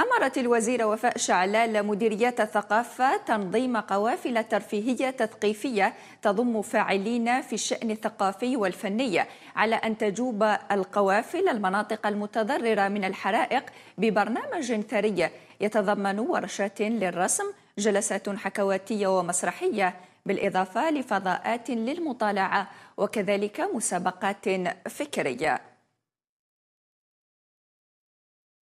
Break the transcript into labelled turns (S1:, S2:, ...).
S1: أمرت الوزيرة وفاء شعلال مديريات الثقافة تنظيم قوافل ترفيهية تثقيفية تضم فاعلين في الشأن الثقافي والفني على أن تجوب القوافل المناطق المتضررة من الحرائق ببرنامج ثري يتضمن ورشات للرسم جلسات حكواتية ومسرحية بالإضافة لفضاءات للمطالعة وكذلك مسابقات فكرية